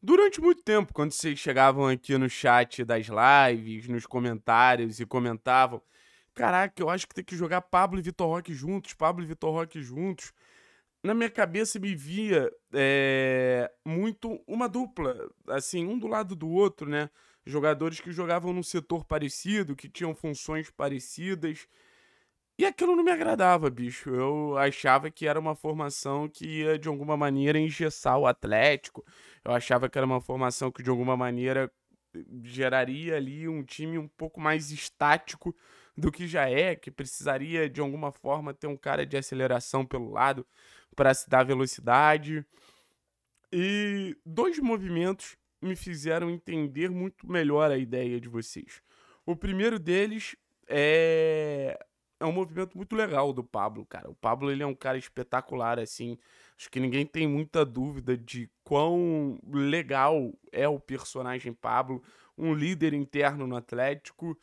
Durante muito tempo, quando vocês chegavam aqui no chat das lives, nos comentários e comentavam: Caraca, eu acho que tem que jogar Pablo e Vitor Roque juntos, Pablo e Vitor Roque juntos. Na minha cabeça me via é, muito uma dupla, assim, um do lado do outro, né? Jogadores que jogavam num setor parecido, que tinham funções parecidas e aquilo não me agradava, bicho. Eu achava que era uma formação que ia, de alguma maneira, engessar o Atlético. Eu achava que era uma formação que, de alguma maneira, geraria ali um time um pouco mais estático do que já é, que precisaria, de alguma forma, ter um cara de aceleração pelo lado para se dar velocidade. E dois movimentos me fizeram entender muito melhor a ideia de vocês. O primeiro deles é é um movimento muito legal do Pablo, cara. O Pablo ele é um cara espetacular, assim. Acho que ninguém tem muita dúvida de quão legal é o personagem Pablo, um líder interno no Atlético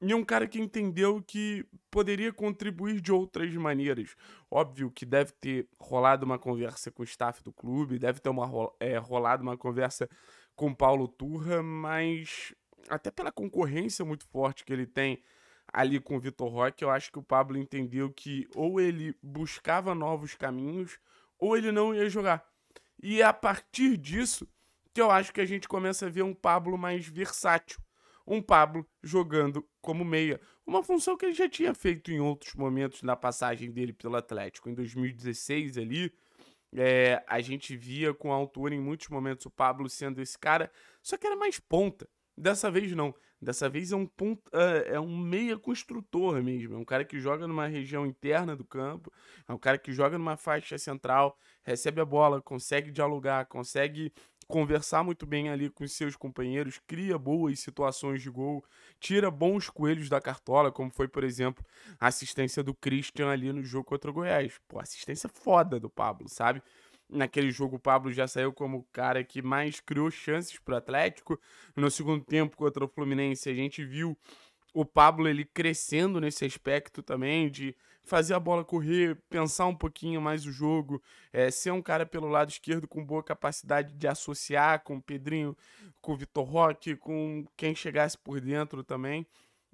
e um cara que entendeu que poderia contribuir de outras maneiras. Óbvio que deve ter rolado uma conversa com o staff do clube, deve ter uma, é, rolado uma conversa com Paulo Turra, mas até pela concorrência muito forte que ele tem ali com o Vitor Roque, eu acho que o Pablo entendeu que ou ele buscava novos caminhos ou ele não ia jogar. E é a partir disso que eu acho que a gente começa a ver um Pablo mais versátil. Um Pablo jogando como meia. Uma função que ele já tinha feito em outros momentos na passagem dele pelo Atlético. Em 2016 ali, é, a gente via com a altura em muitos momentos o Pablo sendo esse cara, só que era mais ponta. Dessa vez não. Dessa vez é um ponto, é, é um meia construtor mesmo. É um cara que joga numa região interna do campo, é um cara que joga numa faixa central, recebe a bola, consegue dialogar, consegue conversar muito bem ali com seus companheiros, cria boas situações de gol, tira bons coelhos da cartola, como foi, por exemplo, a assistência do Christian ali no jogo contra o Goiás. Pô, assistência foda do Pablo, sabe? Naquele jogo, o Pablo já saiu como o cara que mais criou chances para o Atlético. No segundo tempo, contra o Fluminense, a gente viu o Pablo ele crescendo nesse aspecto também de fazer a bola correr, pensar um pouquinho mais o jogo, é, ser um cara pelo lado esquerdo com boa capacidade de associar com o Pedrinho, com o Vitor Roque, com quem chegasse por dentro também.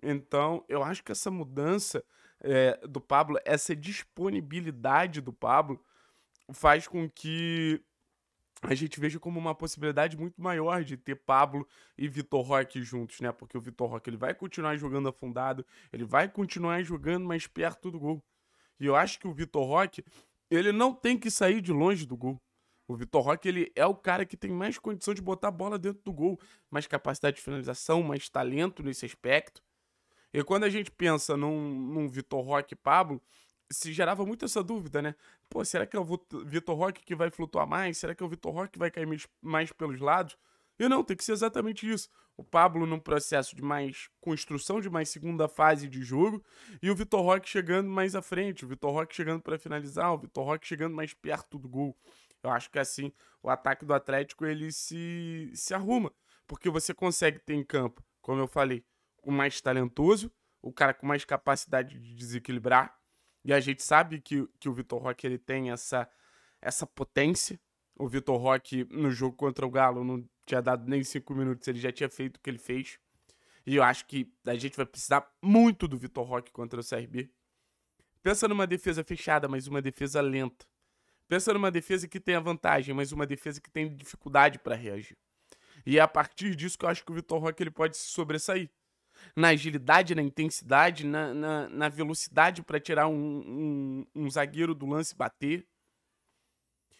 Então, eu acho que essa mudança é, do Pablo, essa disponibilidade do Pablo, faz com que a gente veja como uma possibilidade muito maior de ter Pablo e Vitor Roque juntos, né? Porque o Vitor Roque ele vai continuar jogando afundado, ele vai continuar jogando mais perto do gol. E eu acho que o Vitor Roque, ele não tem que sair de longe do gol. O Vitor Roque, ele é o cara que tem mais condição de botar a bola dentro do gol, mais capacidade de finalização, mais talento nesse aspecto. E quando a gente pensa num, num Vitor Roque e Pablo, se gerava muito essa dúvida, né? Pô, será que é o Vitor Roque que vai flutuar mais? Será que é o Vitor Roque que vai cair mais pelos lados? E não, tem que ser exatamente isso. O Pablo num processo de mais construção, de mais segunda fase de jogo, e o Vitor Roque chegando mais à frente, o Vitor Roque chegando para finalizar, o Vitor Roque chegando mais perto do gol. Eu acho que assim, o ataque do Atlético ele se, se arruma, porque você consegue ter em campo, como eu falei, o mais talentoso, o cara com mais capacidade de desequilibrar, e a gente sabe que, que o Vitor Roque ele tem essa, essa potência. O Vitor Roque, no jogo contra o Galo, não tinha dado nem cinco minutos, ele já tinha feito o que ele fez. E eu acho que a gente vai precisar muito do Vitor Roque contra o CRB. Pensa numa defesa fechada, mas uma defesa lenta. Pensa numa defesa que tenha vantagem, mas uma defesa que tem dificuldade para reagir. E é a partir disso que eu acho que o Vitor Roque ele pode se sobressair na agilidade, na intensidade, na, na, na velocidade para tirar um, um, um zagueiro do lance bater.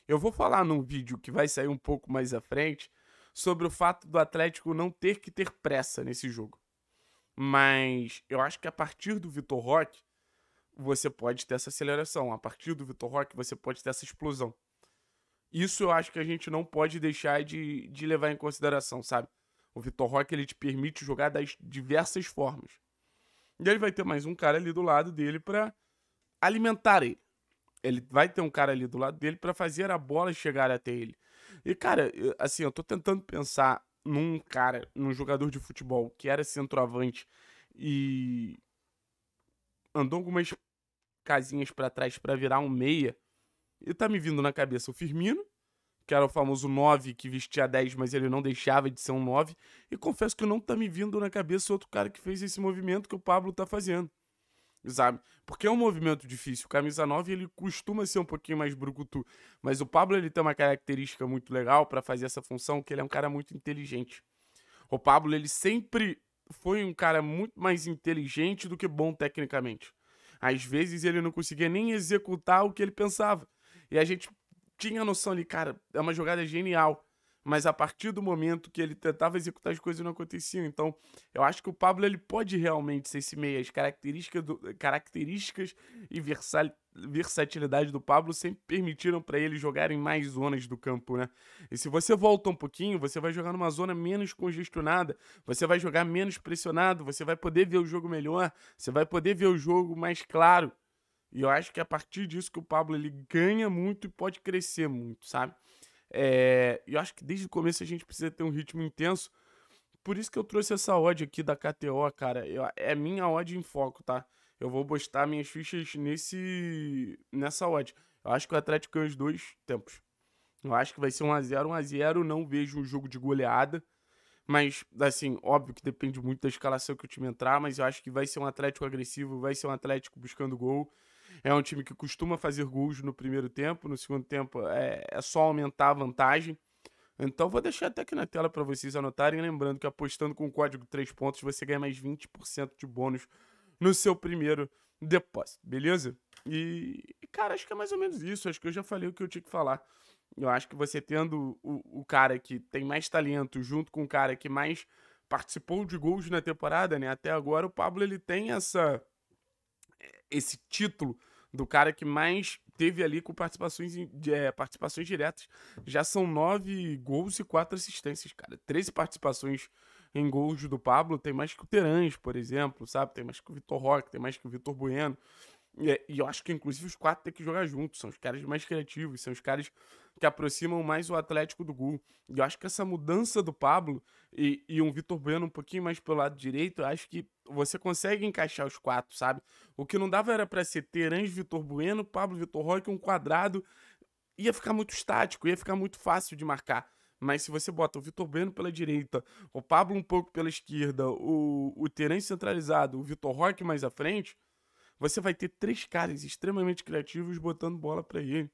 Eu vou falar num vídeo que vai sair um pouco mais à frente sobre o fato do Atlético não ter que ter pressa nesse jogo. Mas eu acho que a partir do Vitor Roque, você pode ter essa aceleração. A partir do Vitor Roque, você pode ter essa explosão. Isso eu acho que a gente não pode deixar de, de levar em consideração, sabe? O Vitor Roque ele te permite jogar das diversas formas. E ele vai ter mais um cara ali do lado dele para alimentar ele. Ele vai ter um cara ali do lado dele para fazer a bola chegar até ele. E cara, assim, eu tô tentando pensar num cara, num jogador de futebol que era centroavante e andou algumas casinhas para trás para virar um meia. E tá me vindo na cabeça o Firmino, que era o famoso 9 que vestia 10, mas ele não deixava de ser um 9. E confesso que não tá me vindo na cabeça outro cara que fez esse movimento que o Pablo tá fazendo. Sabe? Porque é um movimento difícil. Camisa 9 ele costuma ser um pouquinho mais brucutu, mas o Pablo ele tem uma característica muito legal para fazer essa função, que ele é um cara muito inteligente. O Pablo ele sempre foi um cara muito mais inteligente do que bom tecnicamente. Às vezes ele não conseguia nem executar o que ele pensava. E a gente tinha a noção de, cara, é uma jogada genial. Mas a partir do momento que ele tentava executar as coisas não aconteciam. Então, eu acho que o Pablo ele pode realmente ser esse meia. As características do, características e versal, versatilidade do Pablo sempre permitiram para ele jogar em mais zonas do campo, né? E se você volta um pouquinho, você vai jogar numa zona menos congestionada, você vai jogar menos pressionado, você vai poder ver o jogo melhor, você vai poder ver o jogo mais claro. E eu acho que é a partir disso que o Pablo ele ganha muito e pode crescer muito, sabe? É, eu acho que desde o começo a gente precisa ter um ritmo intenso. Por isso que eu trouxe essa odd aqui da KTO, cara. Eu, é minha odd em foco, tá? Eu vou postar minhas fichas nesse nessa odd. Eu acho que o Atlético ganha os dois tempos. Eu acho que vai ser 1x0, 1x0. Não vejo um jogo de goleada. Mas, assim, óbvio que depende muito da escalação que o time entrar. Mas eu acho que vai ser um Atlético agressivo, vai ser um Atlético buscando gol. É um time que costuma fazer gols no primeiro tempo, no segundo tempo é, é só aumentar a vantagem. Então vou deixar até aqui na tela para vocês anotarem, lembrando que apostando com o código 3 pontos você ganha mais 20% de bônus no seu primeiro depósito, beleza? E, cara, acho que é mais ou menos isso. Acho que eu já falei o que eu tinha que falar. Eu acho que você tendo o, o cara que tem mais talento junto com o cara que mais participou de gols na temporada, né? Até agora o Pablo ele tem essa esse título do cara que mais teve ali com participações, é, participações diretas. Já são nove gols e quatro assistências, cara. Treze participações em gols do Pablo. Tem mais que o Terãs, por exemplo, sabe? Tem mais que o Vitor Roque, tem mais que o Vitor Bueno. É, e, eu acho que, inclusive, os quatro têm que jogar juntos. São os caras mais criativos, são os caras que aproximam mais o Atlético do gol. E eu acho que essa mudança do Pablo e, e um Vitor Bueno um pouquinho mais pelo lado direito, eu acho que você consegue encaixar os quatro, sabe? O que não dava era para ser Terãs, Vitor Bueno, Pablo, Vitor Roque, um quadrado. Ia ficar muito estático, ia ficar muito fácil de marcar. Mas se você bota o Vitor Bueno pela direita, o Pablo um pouco pela esquerda, o, o Terence centralizado, o Vitor Roque mais à frente, você vai ter três caras extremamente criativos botando bola para ele.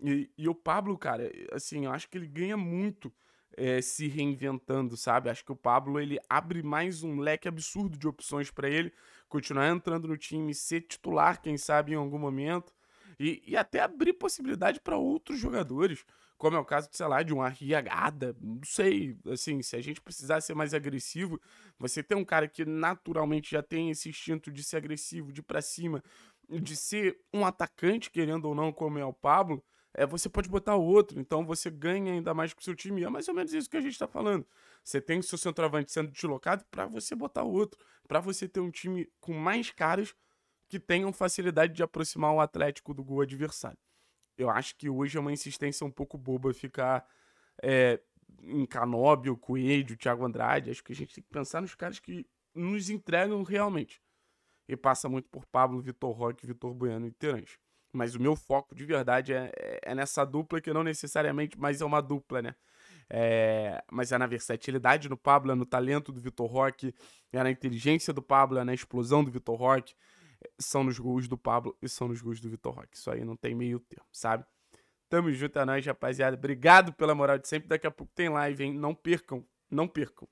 E, e o Pablo, cara, assim, eu acho que ele ganha muito é, se reinventando, sabe? Acho que o Pablo ele abre mais um leque absurdo de opções para ele continuar entrando no time, ser titular, quem sabe, em algum momento. E, e até abrir possibilidade para outros jogadores, como é o caso, sei lá, de um Arriagada, não sei, assim, se a gente precisar ser mais agressivo, você tem um cara que naturalmente já tem esse instinto de ser agressivo, de ir pra cima, de ser um atacante, querendo ou não, como é o Pablo, é, você pode botar o outro. Então você ganha ainda mais com o seu time. É mais ou menos isso que a gente está falando. Você tem o seu centroavante sendo deslocado para você botar o outro. Para você ter um time com mais caras que tenham facilidade de aproximar o Atlético do gol adversário. Eu acho que hoje é uma insistência um pouco boba ficar é, em Canóbio, Coelho, Thiago Andrade. Acho que a gente tem que pensar nos caras que nos entregam realmente. E passa muito por Pablo, Vitor Roque, Vitor Bueno e Terence. Mas o meu foco de verdade é, é, é, nessa dupla, que não necessariamente, mas é uma dupla, né? É, mas é na versatilidade do Pablo, é no talento do Vitor Roque, é na inteligência do Pablo, é na explosão do Vitor Roque, são nos gols do Pablo e são nos gols do Vitor Roque. Isso aí não tem meio termo, sabe? Tamo junto a é nós, rapaziada. Obrigado pela moral de sempre. Daqui a pouco tem live, hein? Não percam, não percam.